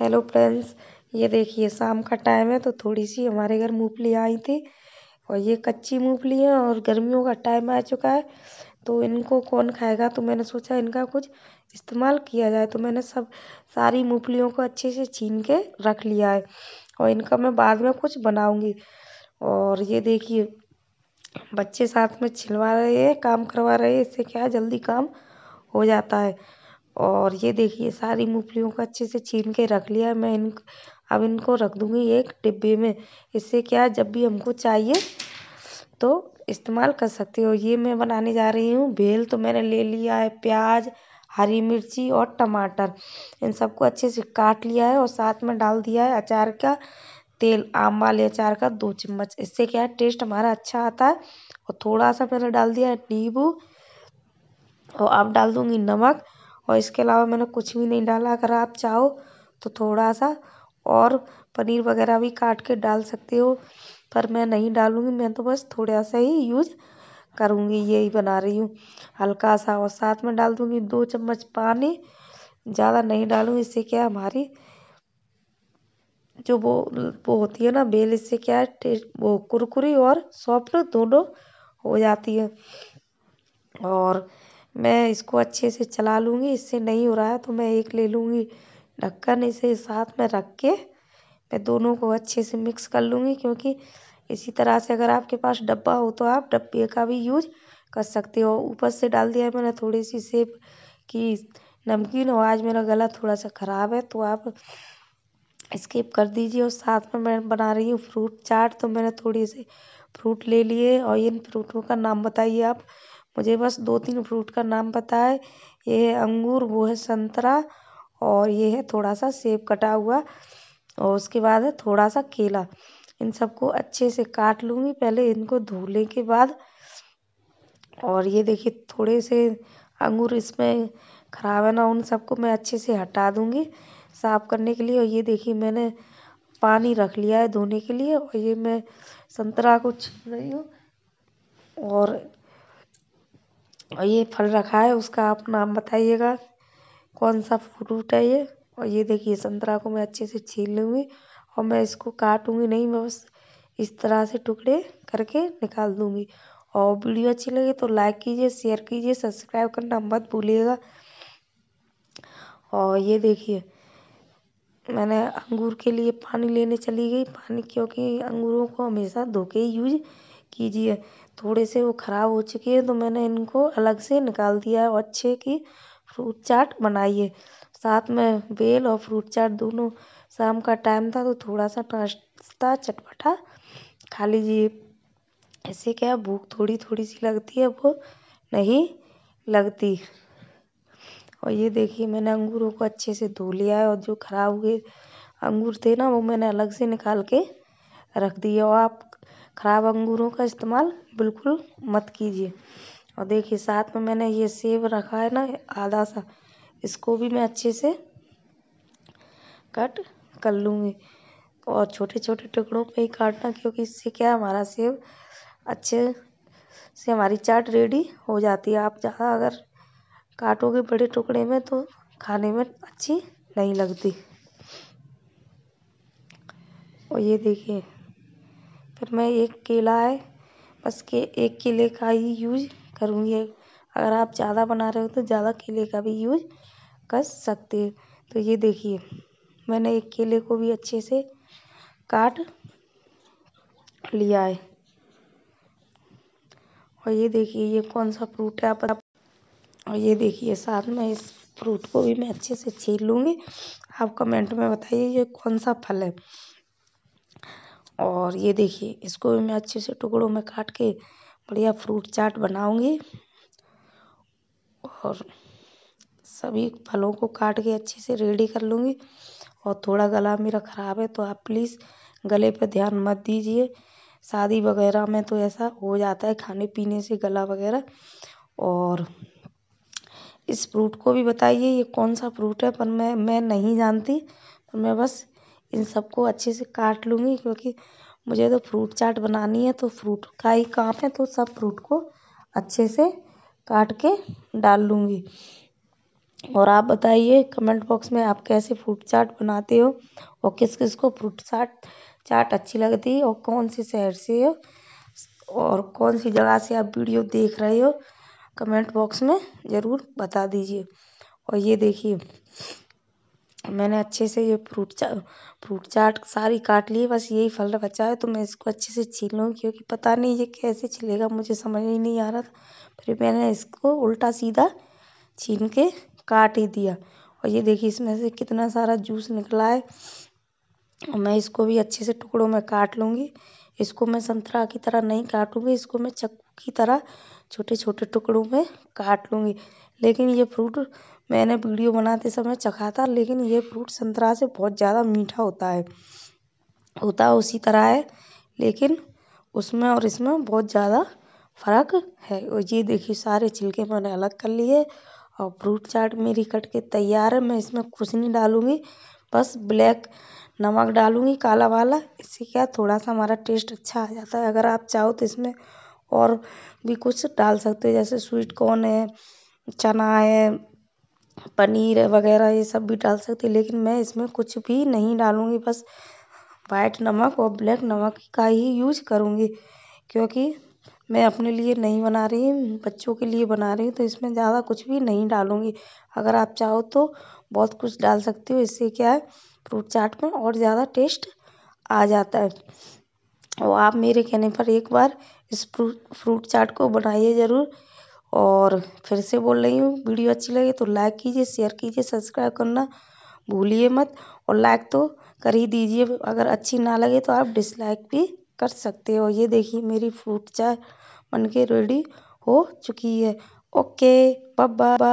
hello friends ये देखिए शाम का टाइम है तो थोड़ी सी हमारे घर मूंगफली आई थी और ये कच्ची मूंगफली है और गर्मियों का टाइम आ चुका है तो इनको कौन खाएगा तो मैंने सोचा इनका कुछ इस्तेमाल किया जाए तो मैंने सब सारी मूंगफलियों को अच्छे से छीन के रख लिया है और इनका मैं बाद में कुछ बनाऊँगी और ये देखिए बच्चे साथ में छिलवा रहे हैं काम करवा रहे हैं इससे क्या है जल्दी काम हो जाता है और ये देखिए सारी मूंगफलियों को अच्छे से छील के रख लिया मैं इन अब इनको रख दूँगी एक डिब्बे में इससे क्या जब भी हमको चाहिए तो इस्तेमाल कर सकते हो ये मैं बनाने जा रही हूँ बेल तो मैंने ले लिया है प्याज हरी मिर्ची और टमाटर इन सबको अच्छे से काट लिया है और साथ में डाल दिया है अचार का तेल आम वाले अचार का दो चम्मच इससे क्या है टेस्ट हमारा अच्छा आता है और थोड़ा सा मैंने डाल दिया है नींबू और अब डाल दूँगी नमक और इसके अलावा मैंने कुछ भी नहीं डाला अगर आप चाहो तो थोड़ा सा और पनीर वगैरह भी काट के डाल सकते हो पर मैं नहीं डालूँगी मैं तो बस थोड़ा सा ही यूज़ करूँगी यही बना रही हूँ हल्का सा और साथ में डाल दूँगी दो चम्मच पानी ज़्यादा नहीं डालूँगी इससे क्या हमारी जो वो वो होती है ना बेल इससे क्या है टेस्ट वो कुरकुरी और सॉफ्ट दोनों हो जाती है और मैं इसको अच्छे से चला लूँगी इससे नहीं हो रहा है तो मैं एक ले लूँगी ढक्कन इसे साथ में रख के मैं दोनों को अच्छे से मिक्स कर लूँगी क्योंकि इसी तरह से अगर आपके पास डब्बा हो तो आप डब्बे का भी यूज कर सकते हो ऊपर से डाल दिया है मैंने थोड़ी सी सेब की नमकीन और आज मेरा गला थोड़ा सा ख़राब है तो आप स्किप कर दीजिए और साथ में मैं बना रही हूँ फ्रूट चाट तो मैंने थोड़ी सी फ्रूट ले लिए और इन फ्रूटों का नाम बताइए आप मुझे बस दो तीन फ्रूट का नाम पता है ये है अंगूर वो है संतरा और ये है थोड़ा सा सेब कटा हुआ और उसके बाद है थोड़ा सा केला इन सबको अच्छे से काट लूँगी पहले इनको धोने के बाद और ये देखिए थोड़े से अंगूर इसमें ख़राब है ना उन सबको मैं अच्छे से हटा दूँगी साफ़ करने के लिए और ये देखिए मैंने पानी रख लिया है धोने के लिए और ये मैं संतरा को छील रही हूँ और और ये फल रखा है उसका आप नाम बताइएगा कौन सा फ्रूट है ये और ये देखिए संतरा को मैं अच्छे से छील लूँगी और मैं इसको काटूँगी नहीं मैं बस इस तरह से टुकड़े करके निकाल दूँगी और वीडियो अच्छी लगे तो लाइक कीजिए शेयर कीजिए सब्सक्राइब करना मत भूलिएगा और ये देखिए मैंने अंगूर के लिए पानी लेने चली गई पानी क्योंकि अंगूरों को हमेशा धो के यूज कीजिए थोड़े से वो खराब हो चुके हैं तो मैंने इनको अलग से निकाल दिया है और अच्छे की फ्रूट चाट बनाइए साथ में बेल और फ्रूट चाट दोनों शाम का टाइम था तो थोड़ा सा नाश्ता चटपटा खा लीजिए इससे क्या भूख थोड़ी थोड़ी सी लगती है वो नहीं लगती और ये देखिए मैंने अंगूरों को अच्छे से धो लिया है और जो ख़राब हुए अंगूर थे ना वो मैंने अलग से निकाल के रख दिए और आप ख़राब अंगूरों का इस्तेमाल बिल्कुल मत कीजिए और देखिए साथ में मैंने ये सेब रखा है ना आधा सा इसको भी मैं अच्छे से कट कर लूँगी और छोटे छोटे टुकड़ों पे ही काटना क्योंकि इससे क्या हमारा सेब अच्छे से हमारी चाट रेडी हो जाती है आप ज़्यादा अगर काटोगे बड़े टुकड़े में तो खाने में अच्छी नहीं लगती और ये देखिए फिर मैं एक केला है बस के एक केले का ही यूज करूँगी अगर आप ज़्यादा बना रहे हो तो ज़्यादा केले का भी यूज कर सकते हो तो ये देखिए मैंने एक केले को भी अच्छे से काट लिया है और ये देखिए ये कौन सा फ्रूट है आप और ये देखिए साथ में इस फ्रूट को भी मैं अच्छे से छील लूँगी आप कमेंट में बताइए ये कौन सा फल है और ये देखिए इसको भी मैं अच्छे से टुकड़ों में काट के बढ़िया फ्रूट चाट बनाऊंगी और सभी फलों को काट के अच्छे से रेडी कर लूँगी और थोड़ा गला मेरा ख़राब है तो आप प्लीज़ गले पर ध्यान मत दीजिए शादी वगैरह में तो ऐसा हो जाता है खाने पीने से गला वगैरह और इस फ्रूट को भी बताइए ये कौन सा फ्रूट है पर मैं मैं नहीं जानती पर मैं बस इन सबको अच्छे से काट लूँगी क्योंकि मुझे तो फ्रूट चाट बनानी है तो फ्रूट का ही काम है तो सब फ्रूट को अच्छे से काट के डाल लूँगी और आप बताइए कमेंट बॉक्स में आप कैसे फ्रूट चाट बनाते हो और किस किस को फ्रूट चाट चाट अच्छी लगती है और कौन से शहर से हो और कौन सी जगह से आप वीडियो देख रहे हो कमेंट बॉक्स में ज़रूर बता दीजिए और ये देखिए तो मैंने अच्छे से ये फ्रूट चा फ्रूट चाट सारी काट ली बस यही फल बचा है तो मैं इसको अच्छे से लूँ क्योंकि पता नहीं ये कैसे छिलेगा मुझे समझ ही नहीं आ रहा था फिर मैंने इसको उल्टा सीधा छीन के काट ही दिया और ये देखिए इसमें से कितना सारा जूस निकला है और मैं इसको भी अच्छे से टुकड़ों में काट लूँगी इसको मैं संतरा की तरह नहीं काटूँगी इसको मैं चक्कू की तरह छोटे छोटे टुकड़ों में काट लूँगी लेकिन ये फ्रूट मैंने वीडियो बनाते समय चखा था लेकिन ये फ्रूट संतरा से बहुत ज़्यादा मीठा होता है होता उसी तरह है लेकिन उसमें और इसमें बहुत ज़्यादा फ़र्क है और ये देखिए सारे छिलके मैंने अलग कर लिए और फ्रूट चाट मेरी कट के तैयार है मैं इसमें कुछ नहीं डालूँगी बस ब्लैक नमक डालूँगी काला वाला इससे क्या थोड़ा सा हमारा टेस्ट अच्छा आ जाता है अगर आप चाहो तो इसमें और भी कुछ डाल सकते हैं जैसे स्वीट कॉर्न है चना है पनीर है वगैरह ये सब भी डाल सकते हैं लेकिन मैं इसमें कुछ भी नहीं डालूँगी बस वाइट नमक और ब्लैक नमक का ही यूज करूँगी क्योंकि मैं अपने लिए नहीं बना रही बच्चों के लिए बना रही हूँ तो इसमें ज़्यादा कुछ भी नहीं डालूँगी अगर आप चाहो तो बहुत कुछ डाल सकती हो इससे क्या है फ्रूट चाट में और ज़्यादा टेस्ट आ जाता है और आप मेरे कहने पर एक बार इस फ्रूट चाट को बनाइए ज़रूर और फिर से बोल रही हूँ वीडियो अच्छी लगे तो लाइक कीजिए शेयर कीजिए सब्सक्राइब करना भूलिए मत और लाइक तो कर ही दीजिए अगर अच्छी ना लगे तो आप डिसलाइक भी कर सकते हो ये देखिए मेरी फ्रूट चाट बन के रेडी हो चुकी है ओके बाय